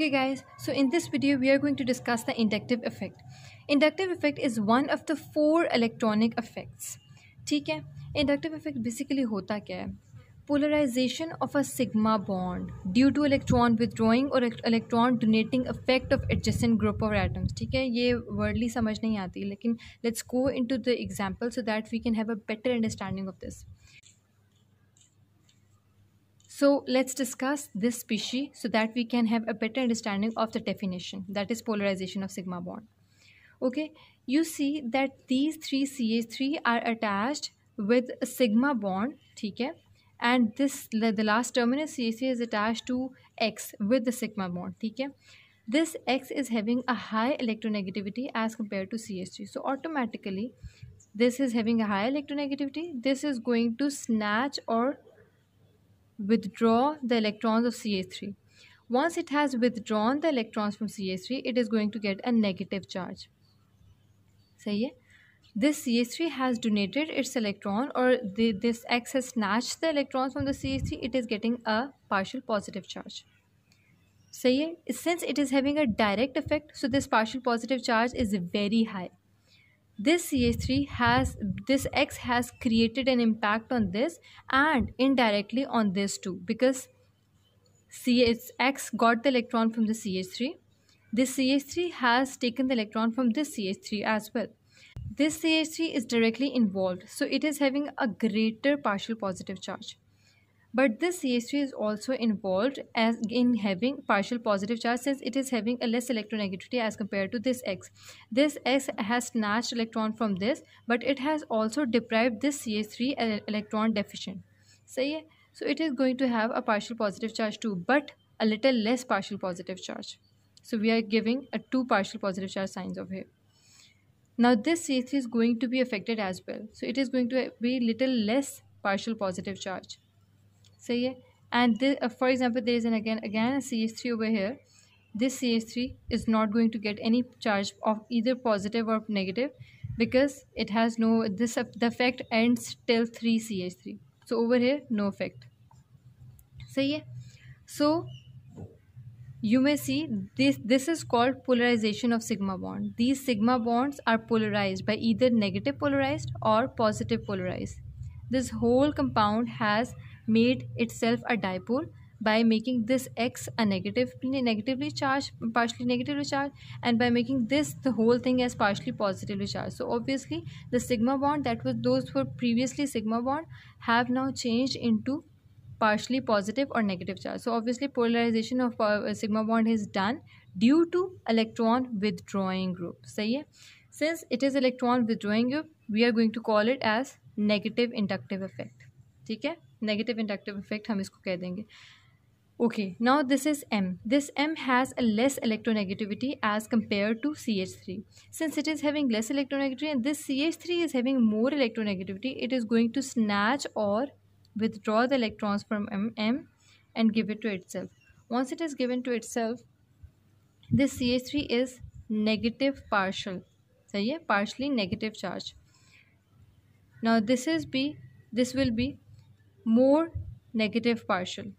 Okay guys, so in this video we are going to discuss the inductive effect. Inductive effect is one of the four electronic effects. ठीक है inductive effect basically होता क्या है Polarization of a sigma bond due to electron withdrawing or electron donating effect of adjacent group of atoms. ठीक है ये worldly समझ नहीं आती लेकिन let's go into the example so that we can have a better understanding of this. So let's discuss this species so that we can have a better understanding of the definition that is polarization of sigma bond. Okay, you see that these three CH3 are attached with a sigma bond, okay? And this the last terminus CH3 is attached to X with the sigma bond, okay? This X is having a high electronegativity as compared to CH3. So automatically, this is having a high electronegativity. This is going to snatch or withdraw the electrons of CH3. Once it has withdrawn the electrons from CH3, it is going to get a negative charge. सही है this CH3 has donated its electron or the, this X has snatched the electrons from the CH3, it is getting a partial positive charge. Say since it is having a direct effect, so this partial positive charge is very high this CH3 has this X has created an impact on this and indirectly on this too because CHX got the electron from the CH3 this CH3 has taken the electron from this CH3 as well this CH3 is directly involved so it is having a greater partial positive charge but this CH3 is also involved as in having partial positive charge since it is having a less electronegativity as compared to this X. This X has snatched electron from this but it has also deprived this CH3 electron deficient. सही so it is going to have a partial positive charge too but a little less partial positive charge so we are giving a two partial positive charge signs of here now this CH3 is going to be affected as well so it is going to be little less partial positive charge so yeah and uh, for example there is an again again a ch3 over here this ch3 is not going to get any charge of either positive or negative because it has no this the effect ends till 3 ch3 so over here no effect so yeah so you may see this this is called polarization of sigma bond these sigma bonds are polarized by either negative polarized or positive polarized this whole compound has made itself a dipole by making this x a negative negatively charged partially negatively charged and by making this the whole thing as partially positively charged so obviously the sigma bond that was those were previously sigma bond have now changed into partially positive or negative charge so obviously polarization of uh, sigma bond is done due to electron withdrawing group say since it is electron withdrawing group we are going to call it as negative inductive effect ठीक है negative inductive effect हम इसको कह देंगे okay now this is M this M has a less electronegativity as compare to C H three since it is having less electronegativity and this C H three is having more electronegativity it is going to snatch or withdraw the electrons from M M and give it to itself once it is given to itself this C H three is negative partial सही है partially negative charge now this is be this will be more negative partial.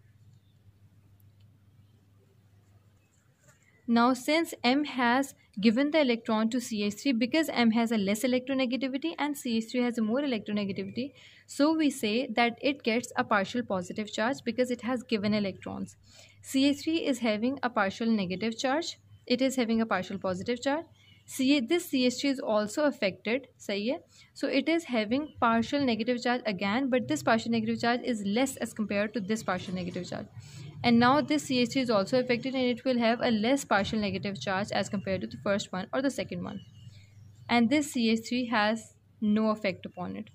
Now since M has given the electron to CH3 because M has a less electronegativity and CH3 has a more electronegativity so we say that it gets a partial positive charge because it has given electrons. CH3 is having a partial negative charge it is having a partial positive charge this CH3 is also affected so it is having partial negative charge again but this partial negative charge is less as compared to this partial negative charge and now this CH3 is also affected and it will have a less partial negative charge as compared to the first one or the second one and this CH3 has no effect upon it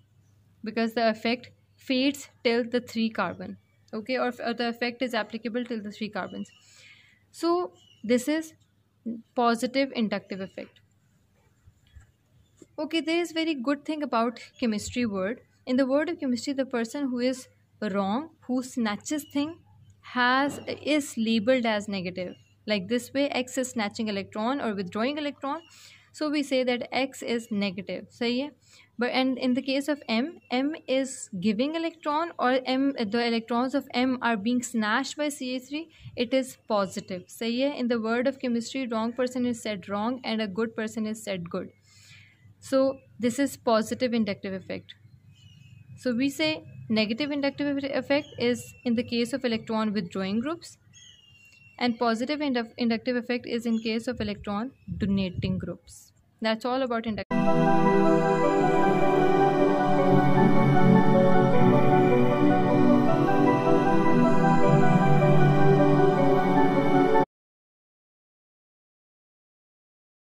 because the effect fades till the three carbon okay or, or the effect is applicable till the three carbons so this is positive inductive effect okay there is very good thing about chemistry word in the word of chemistry the person who is wrong who snatches thing has is labeled as negative like this way x is snatching electron or withdrawing electron so we say that x is negative सही है but and in the case of m m is giving electron or m the electrons of m are being snatched by Ca it is positive सही है in the word of chemistry wrong person is said wrong and a good person is said good so this is positive inductive effect so we say negative inductive effect is in the case of electron withdrawing groups and positive indu inductive effect is in case of electron donating groups. That's all about inductive.